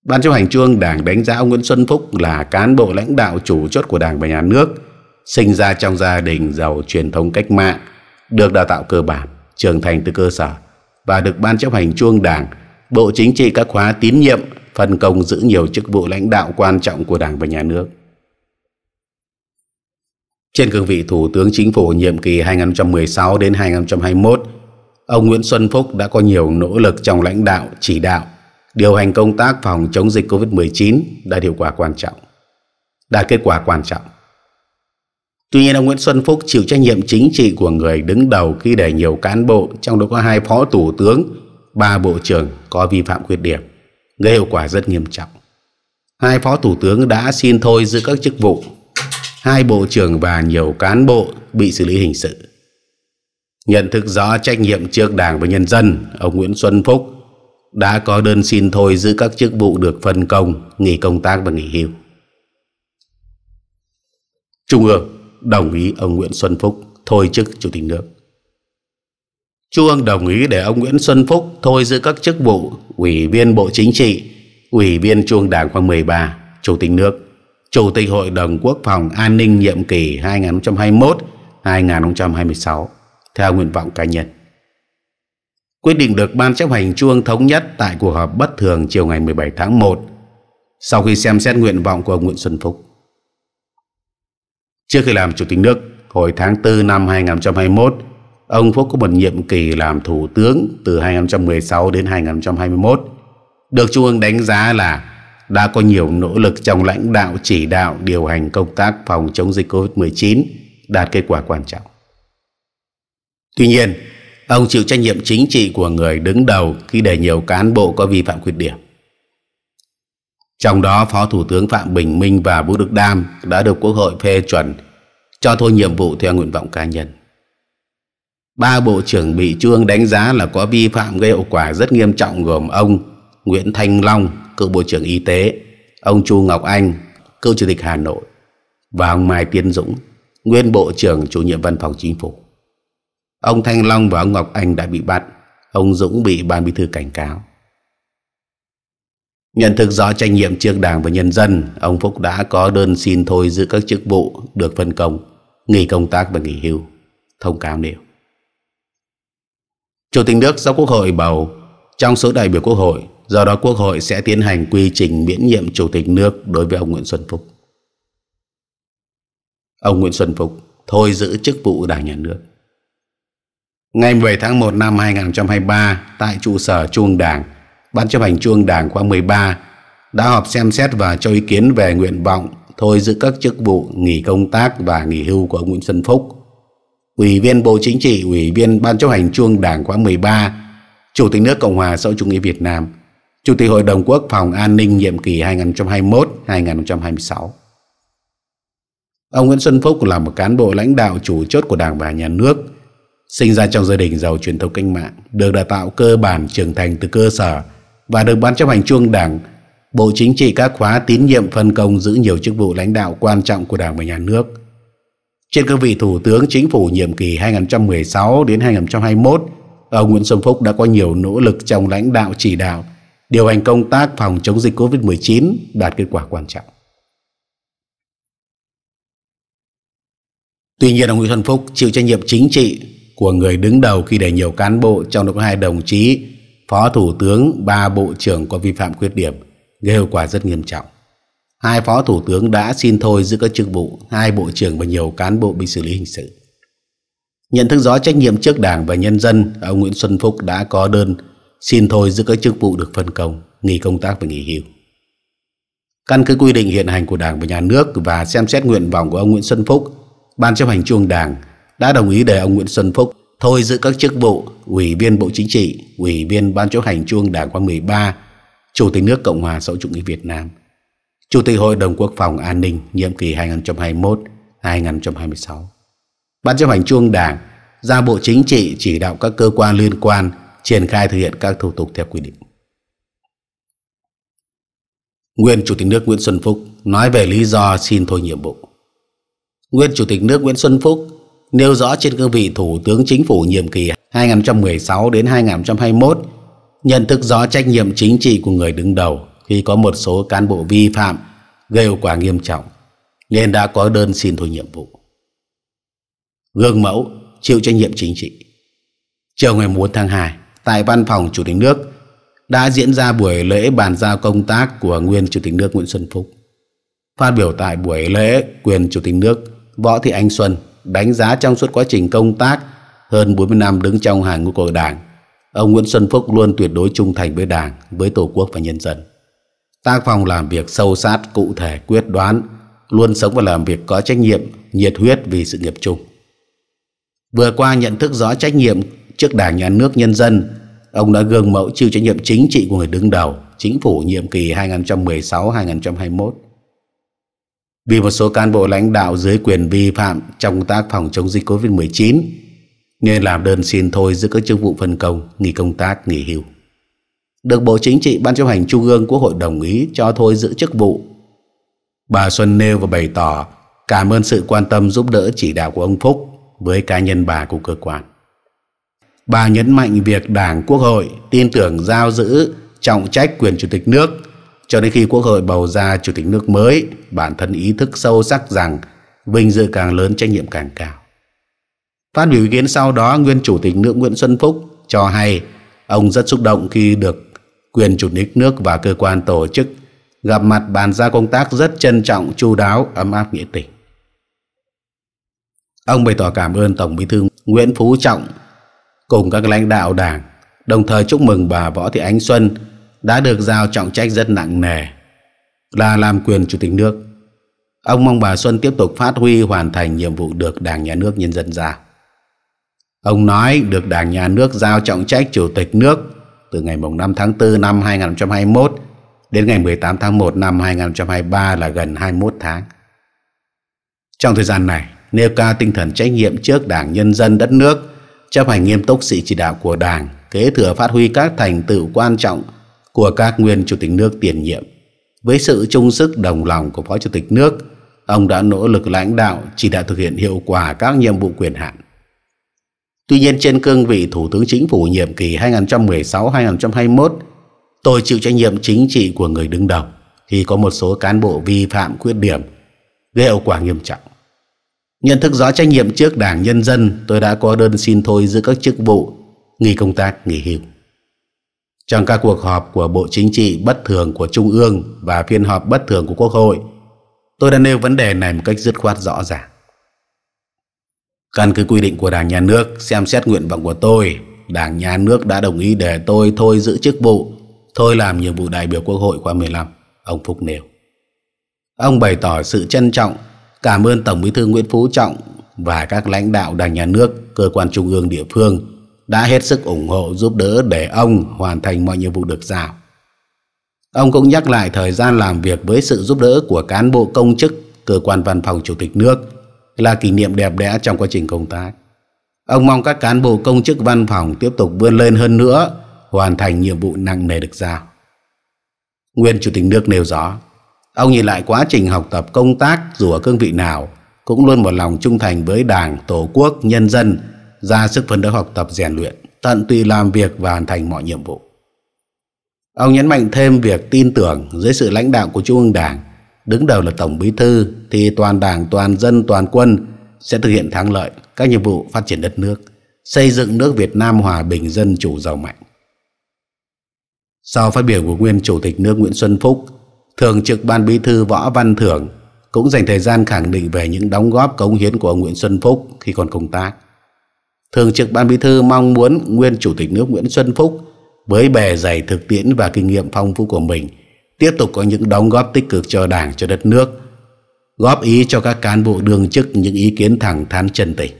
Ban chấp hành Trung Đảng đánh giá ông Nguyễn Xuân Phúc là cán bộ lãnh đạo chủ chốt của Đảng và Nhà nước, sinh ra trong gia đình giàu truyền thống cách mạng, được đào tạo cơ bản, trưởng thành từ cơ sở và được Ban chấp hành Trung Đảng, Bộ Chính trị các khóa tín nhiệm phân công giữ nhiều chức vụ lãnh đạo quan trọng của Đảng và Nhà nước. Trên cương vị Thủ tướng Chính phủ nhiệm kỳ 2016 đến 2021, ông Nguyễn Xuân Phúc đã có nhiều nỗ lực trong lãnh đạo, chỉ đạo điều hành công tác phòng chống dịch COVID-19 đạt hiệu quả quan trọng, đạt kết quả quan trọng. Tuy nhiên, ông Nguyễn Xuân Phúc chịu trách nhiệm chính trị của người đứng đầu khi để nhiều cán bộ, trong đó có hai phó thủ tướng, ba bộ trưởng có vi phạm khuyết điểm, gây hậu quả rất nghiêm trọng. Hai phó thủ tướng đã xin thôi giữ các chức vụ, hai bộ trưởng và nhiều cán bộ bị xử lý hình sự. Nhận thức rõ trách nhiệm trước Đảng và nhân dân, ông Nguyễn Xuân Phúc đã có đơn xin thôi giữ các chức vụ được phân công, nghỉ công tác và nghỉ hưu. Trung ương đồng ý ông Nguyễn Xuân Phúc thôi chức chủ tịch nước. Trung ương đồng ý để ông Nguyễn Xuân Phúc thôi giữ các chức vụ ủy viên Bộ Chính trị, ủy viên Trung Đảng khóa 13, chủ tịch nước, chủ tịch Hội đồng Quốc phòng An ninh nhiệm kỳ 2021-2026 theo nguyện vọng cá nhân. Quyết định được Ban chấp hành Trung ương thống nhất tại cuộc họp bất thường chiều ngày 17 tháng 1 sau khi xem xét nguyện vọng của ông Nguyễn Xuân Phúc. Trước khi làm Chủ tịch nước, hồi tháng 4 năm 2021, ông Phúc có một nhiệm kỳ làm Thủ tướng từ 2016 đến 2021, được Trung ương đánh giá là đã có nhiều nỗ lực trong lãnh đạo chỉ đạo điều hành công tác phòng chống dịch COVID-19 đạt kết quả quan trọng. Tuy nhiên, ông chịu trách nhiệm chính trị của người đứng đầu khi để nhiều cán bộ có vi phạm khuyết điểm. Trong đó, Phó Thủ tướng Phạm Bình Minh và Vũ Đức Đam đã được Quốc hội phê chuẩn cho thôi nhiệm vụ theo nguyện vọng cá nhân. Ba bộ trưởng bị Trương đánh giá là có vi phạm gây hậu quả rất nghiêm trọng gồm ông Nguyễn Thanh Long, cựu Bộ trưởng Y tế, ông Chu Ngọc Anh, cựu Chủ tịch Hà Nội và ông Mai Tiến Dũng, nguyên Bộ trưởng chủ nhiệm Văn phòng Chính phủ. Ông Thanh Long và ông Ngọc Anh đã bị bắt Ông Dũng bị ban bí thư cảnh cáo Nhận thức rõ trách nhiệm trước đảng và nhân dân Ông Phúc đã có đơn xin thôi giữ các chức vụ Được phân công Nghỉ công tác và nghỉ hưu Thông cáo nêu Chủ tịch nước do Quốc hội bầu Trong số đại biểu Quốc hội Do đó Quốc hội sẽ tiến hành quy trình miễn nhiệm Chủ tịch nước đối với ông Nguyễn Xuân Phúc Ông Nguyễn Xuân Phúc thôi giữ chức vụ đảng nhà nước Ngày 10 tháng 1 năm 2023, tại trụ sở Trung Đảng, Ban chấp hành Trung Đảng khóa 13 đã họp xem xét và cho ý kiến về nguyện vọng thôi giữ các chức vụ nghỉ công tác và nghỉ hưu của ông Nguyễn Xuân Phúc. Ủy viên Bộ Chính trị, Ủy viên Ban chấp hành Trung Đảng khóa 13, Chủ tịch nước Cộng hòa xã hội chủ nghĩa Việt Nam, Chủ tịch Hội đồng Quốc phòng An ninh nhiệm kỳ 2021-2026. Ông Nguyễn Xuân Phúc là một cán bộ lãnh đạo chủ chốt của Đảng và Nhà nước – sinh ra trong gia đình giàu truyền thống cách mạng, được đào tạo cơ bản trưởng thành từ cơ sở và được ban chấp hành trung đảng, Bộ Chính trị các khóa tín nhiệm phân công giữ nhiều chức vụ lãnh đạo quan trọng của đảng và nhà nước. Trên cương vị Thủ tướng Chính phủ nhiệm kỳ 2016 đến 2021, ông Nguyễn Xuân Phúc đã có nhiều nỗ lực trong lãnh đạo chỉ đạo, điều hành công tác phòng chống dịch COVID-19 đạt kết quả quan trọng. Tuy nhiên, ông Nguyễn Xuân Phúc chịu trách nhiệm chính trị của người đứng đầu khi để nhiều cán bộ trong đó có hai đồng chí, phó thủ tướng, ba bộ trưởng có vi phạm khuyết điểm gây hậu quả rất nghiêm trọng. Hai phó thủ tướng đã xin thôi giữ các chức vụ, hai bộ trưởng và nhiều cán bộ bị xử lý hình sự. Nhận thức rõ trách nhiệm trước Đảng và nhân dân, ông Nguyễn Xuân Phúc đã có đơn xin thôi giữ các chức vụ được phân công, nghỉ công tác và nghỉ hưu. Căn cứ quy định hiện hành của Đảng và Nhà nước và xem xét nguyện vọng của ông Nguyễn Xuân Phúc, Ban chấp hành Trung Đảng đã đồng ý để ông Nguyễn Xuân Phúc thôi giữ các chức vụ Ủy viên Bộ Chính trị, Ủy viên Ban chấp hành Trung Đảng khóa 13, Chủ tịch nước Cộng hòa xã hội chủ nghĩa Việt Nam, Chủ tịch Hội đồng Quốc phòng An ninh nhiệm kỳ 2021-2026. Ban chấp hành Trung Đảng ra Bộ Chính trị chỉ đạo các cơ quan liên quan triển khai thực hiện các thủ tục theo quy định. Nguyên Chủ tịch nước Nguyễn Xuân Phúc nói về lý do xin thôi nhiệm vụ. Nguyên Chủ tịch nước Nguyễn Xuân Phúc nêu rõ trên cương vị Thủ tướng Chính phủ nhiệm kỳ 2016 đến 2021, nhận thức rõ trách nhiệm chính trị của người đứng đầu khi có một số cán bộ vi phạm gây hậu quả nghiêm trọng nên đã có đơn xin thôi nhiệm vụ. Gương mẫu chịu trách nhiệm chính trị. Chiều ngày 4 tháng 2, tại văn phòng Chủ tịch nước đã diễn ra buổi lễ bàn giao công tác của nguyên Chủ tịch nước Nguyễn Xuân Phúc. Phát biểu tại buổi lễ, quyền Chủ tịch nước Võ Thị Anh Xuân đánh giá trong suốt quá trình công tác hơn 40 năm đứng trong hàng ngũ của Đảng, ông Nguyễn Xuân Phúc luôn tuyệt đối trung thành với Đảng, với Tổ quốc và nhân dân. Tác phong làm việc sâu sát, cụ thể, quyết đoán, luôn sống và làm việc có trách nhiệm, nhiệt huyết vì sự nghiệp chung. Vừa qua nhận thức rõ trách nhiệm trước Đảng, Nhà nước, nhân dân, ông đã gương mẫu chịu trách nhiệm chính trị của người đứng đầu, chính phủ nhiệm kỳ 2016-2021 vì một số cán bộ lãnh đạo dưới quyền vi phạm trong công tác phòng chống dịch COVID-19 nên làm đơn xin thôi giữ các chức vụ phân công, nghỉ công tác, nghỉ hưu. Được Bộ Chính trị Ban chấp hành Trung ương Quốc hội đồng ý cho thôi giữ chức vụ. Bà Xuân nêu và bày tỏ cảm ơn sự quan tâm giúp đỡ chỉ đạo của ông Phúc với cá nhân bà của cơ quan. Bà nhấn mạnh việc Đảng Quốc hội tin tưởng giao giữ trọng trách quyền Chủ tịch nước cho đến khi Quốc hội bầu ra Chủ tịch nước mới, bản thân ý thức sâu sắc rằng vinh dự càng lớn trách nhiệm càng cao. Phát biểu ý kiến sau đó, nguyên Chủ tịch nước Nguyễn Xuân Phúc cho hay ông rất xúc động khi được quyền Chủ tịch nước và cơ quan tổ chức gặp mặt bàn ra công tác rất trân trọng, chu đáo, ấm áp nghĩa tình. Ông bày tỏ cảm ơn Tổng Bí thư Nguyễn Phú Trọng cùng các lãnh đạo Đảng, đồng thời chúc mừng bà Võ Thị Ánh Xuân đã được giao trọng trách rất nặng nề là làm quyền chủ tịch nước. Ông mong bà Xuân tiếp tục phát huy hoàn thành nhiệm vụ được Đảng Nhà nước nhân dân giao. Ông nói được Đảng Nhà nước giao trọng trách chủ tịch nước từ ngày 5 tháng 4 năm 2021 đến ngày 18 tháng 1 năm 2023 là gần 21 tháng. Trong thời gian này, nêu cao tinh thần trách nhiệm trước Đảng nhân dân đất nước, chấp hành nghiêm túc sự chỉ đạo của Đảng, kế thừa phát huy các thành tựu quan trọng của các nguyên chủ tịch nước tiền nhiệm. Với sự chung sức đồng lòng của Phó Chủ tịch nước, ông đã nỗ lực lãnh đạo chỉ đạo thực hiện hiệu quả các nhiệm vụ quyền hạn. Tuy nhiên trên cương vị Thủ tướng Chính phủ nhiệm kỳ 2016-2021, tôi chịu trách nhiệm chính trị của người đứng đầu khi có một số cán bộ vi phạm khuyết điểm gây hậu quả nghiêm trọng. Nhận thức rõ trách nhiệm trước Đảng Nhân dân, tôi đã có đơn xin thôi giữ các chức vụ, nghỉ công tác, nghỉ hưu. Trong các cuộc họp của Bộ Chính trị bất thường của Trung ương và phiên họp bất thường của Quốc hội, tôi đã nêu vấn đề này một cách dứt khoát rõ ràng. Căn cứ quy định của Đảng Nhà nước xem xét nguyện vọng của tôi, Đảng Nhà nước đã đồng ý để tôi thôi giữ chức vụ, thôi làm nhiệm vụ đại biểu Quốc hội khóa 15, ông Phúc nêu. Ông bày tỏ sự trân trọng, cảm ơn Tổng bí thư Nguyễn Phú Trọng và các lãnh đạo Đảng Nhà nước, cơ quan trung ương địa phương đã hết sức ủng hộ giúp đỡ để ông hoàn thành mọi nhiệm vụ được giao. Ông cũng nhắc lại thời gian làm việc với sự giúp đỡ của cán bộ công chức, cơ quan văn phòng chủ tịch nước là kỷ niệm đẹp đẽ trong quá trình công tác. Ông mong các cán bộ công chức văn phòng tiếp tục vươn lên hơn nữa, hoàn thành nhiệm vụ nặng nề được giao. Nguyên Chủ tịch nước nêu rõ, ông nhìn lại quá trình học tập công tác dù ở cương vị nào, cũng luôn một lòng trung thành với Đảng, Tổ quốc, nhân dân – ra sức phấn đấu học tập rèn luyện, tận tụy làm việc và hoàn thành mọi nhiệm vụ. Ông nhấn mạnh thêm việc tin tưởng dưới sự lãnh đạo của Trung ương Đảng, đứng đầu là Tổng Bí Thư thì toàn Đảng, toàn dân, toàn quân sẽ thực hiện thắng lợi các nhiệm vụ phát triển đất nước, xây dựng nước Việt Nam hòa bình dân chủ giàu mạnh. Sau phát biểu của nguyên Chủ tịch nước Nguyễn Xuân Phúc, Thường trực Ban Bí thư Võ Văn Thưởng cũng dành thời gian khẳng định về những đóng góp cống hiến của ông Nguyễn Xuân Phúc khi còn công tác. Thường trực Ban Bí thư mong muốn nguyên Chủ tịch nước Nguyễn Xuân Phúc với bề dày thực tiễn và kinh nghiệm phong phú của mình tiếp tục có những đóng góp tích cực cho Đảng, cho đất nước, góp ý cho các cán bộ đương chức những ý kiến thẳng thắn chân tình.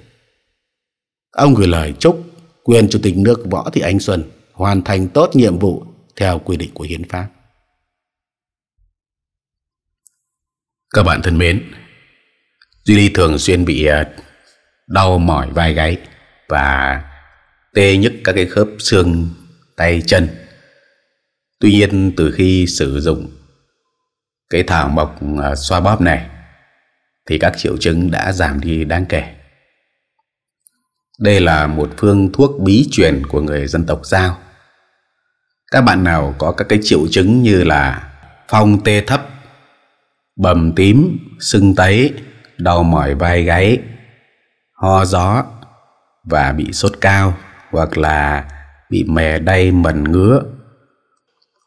Ông gửi lời chúc quyền Chủ tịch nước Võ Thị Anh Xuân hoàn thành tốt nhiệm vụ theo quy định của Hiến pháp. Các bạn thân mến, Duy Ly thường xuyên bị à, đau mỏi vai gáy và tê nhức các cái khớp xương tay chân tuy nhiên từ khi sử dụng cái thảo mộc à, xoa bóp này thì các triệu chứng đã giảm đi đáng kể đây là một phương thuốc bí truyền của người dân tộc Giao các bạn nào có các cái triệu chứng như là phong tê thấp bầm tím sưng tấy đau mỏi vai gáy ho gió và bị sốt cao hoặc là bị mè đay mẩn ngứa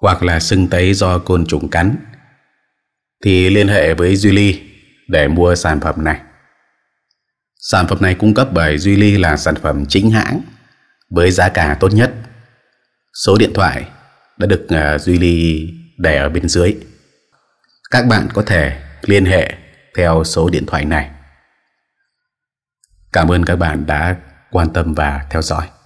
hoặc là sưng tấy do côn trùng cắn thì liên hệ với Julie để mua sản phẩm này. Sản phẩm này cung cấp bởi Julie là sản phẩm chính hãng với giá cả tốt nhất. Số điện thoại đã được Julie ờ, để ở bên dưới. Các bạn có thể liên hệ theo số điện thoại này. Cảm ơn các bạn đã quan tâm và theo dõi.